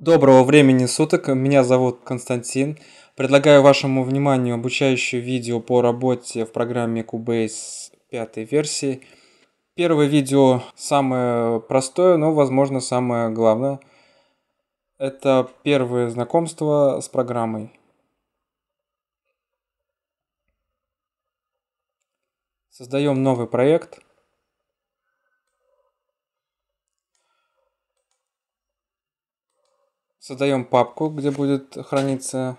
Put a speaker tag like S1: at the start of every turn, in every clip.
S1: Доброго времени суток, меня зовут Константин. Предлагаю вашему вниманию обучающее видео по работе в программе Cubase пятой версии. Первое видео самое простое, но, возможно, самое главное. Это первое знакомство с программой. Создаем новый проект – создаем папку, где будет храниться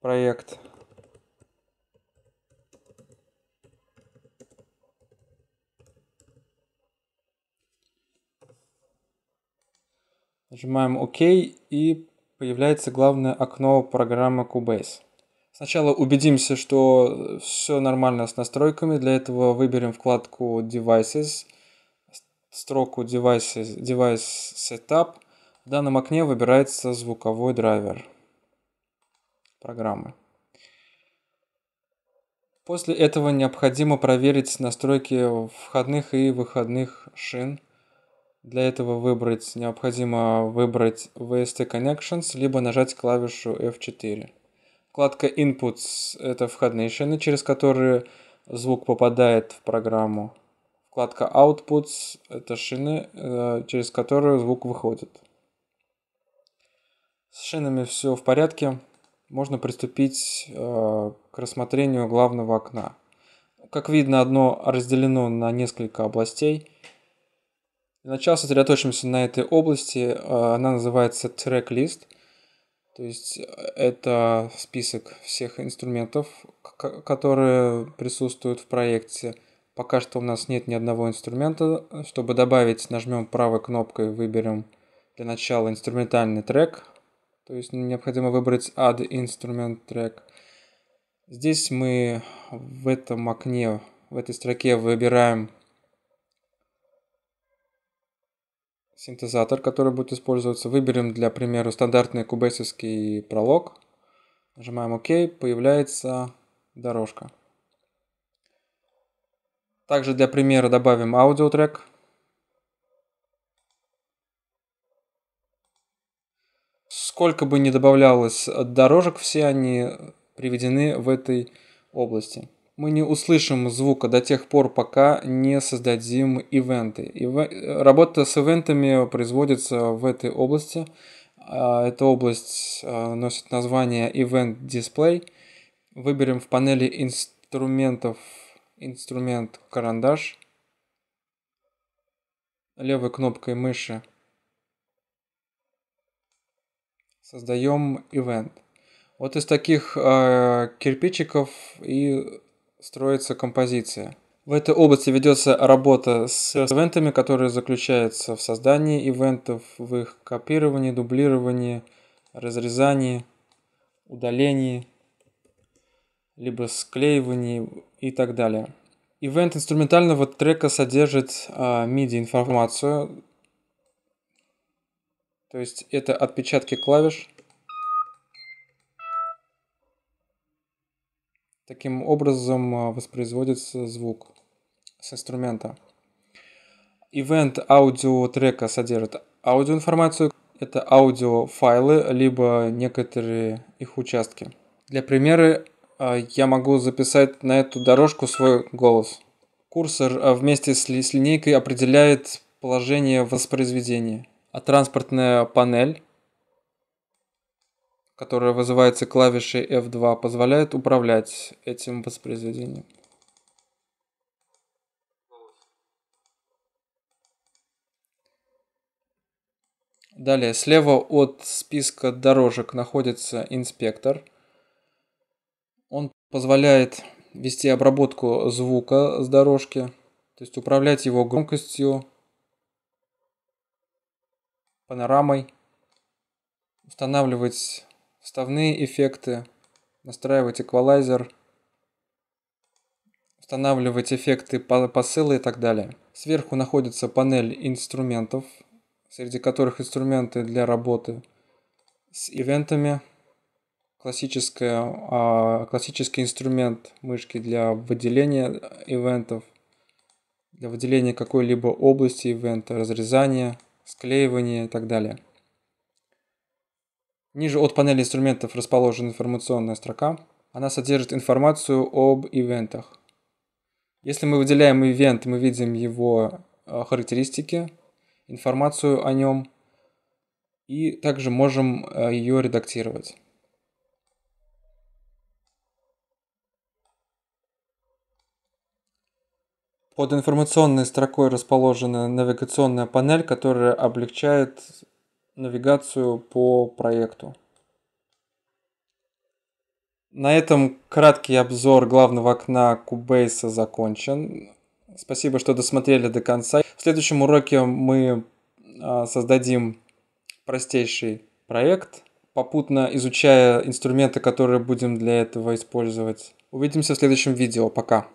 S1: проект. Нажимаем ОК и появляется главное окно программы Cubase. Сначала убедимся, что все нормально с настройками. Для этого выберем вкладку Devices, строку Devices, Device Setup – в данном окне выбирается звуковой драйвер программы. После этого необходимо проверить настройки входных и выходных шин. Для этого выбрать необходимо выбрать VST Connections, либо нажать клавишу F4. Вкладка Inputs – это входные шины, через которые звук попадает в программу. Вкладка Outputs – это шины, э, через которые звук выходит. С шинами все в порядке. Можно приступить э, к рассмотрению главного окна. Как видно, одно разделено на несколько областей. Для начала сосредоточимся на этой области. Э, она называется трек То есть э, это список всех инструментов, которые присутствуют в проекте. Пока что у нас нет ни одного инструмента. Чтобы добавить, нажмем правой кнопкой, выберем для начала инструментальный трек. То есть необходимо выбрать Add Instrument Track. Здесь мы в этом окне, в этой строке выбираем синтезатор, который будет использоваться. Выберем, для примера, стандартный кубесовский пролог. Нажимаем ОК, появляется дорожка. Также для примера добавим аудиотрек. трек. Сколько бы ни добавлялось дорожек, все они приведены в этой области. Мы не услышим звука до тех пор, пока не создадим ивенты. Ив... Работа с ивентами производится в этой области. А, эта область а, носит название Event Display. Выберем в панели инструментов инструмент карандаш. Левой кнопкой мыши создаем ивент. Вот из таких э, кирпичиков и строится композиция. В этой области ведется работа с ивентами, которые заключаются в создании ивентов, в их копировании, дублировании, разрезании, удалении, либо склеивании и так далее. Ивент инструментального трека содержит э, MIDI информацию, то есть это отпечатки клавиш. Таким образом а, воспроизводится звук с инструмента. Event аудио трека содержит аудиоинформацию. Это аудиофайлы, либо некоторые их участки. Для примера а, я могу записать на эту дорожку свой голос. Курсор а, вместе с линейкой определяет положение воспроизведения а транспортная панель, которая вызывается клавишей F2, позволяет управлять этим воспроизведением. Далее, слева от списка дорожек находится инспектор. Он позволяет вести обработку звука с дорожки, то есть управлять его громкостью, панорамой, устанавливать вставные эффекты, настраивать эквалайзер, устанавливать эффекты посыла и так далее. Сверху находится панель инструментов, среди которых инструменты для работы с ивентами, классическая, а, классический инструмент мышки для выделения ивентов, для выделения какой-либо области ивента, разрезания – склеивание и так далее. Ниже от панели инструментов расположена информационная строка. Она содержит информацию об ивентах. Если мы выделяем ивент, мы видим его э, характеристики, информацию о нем и также можем э, ее редактировать. Под информационной строкой расположена навигационная панель, которая облегчает навигацию по проекту. На этом краткий обзор главного окна Cubase закончен. Спасибо, что досмотрели до конца. В следующем уроке мы а, создадим простейший проект, попутно изучая инструменты, которые будем для этого использовать. Увидимся в следующем видео. Пока!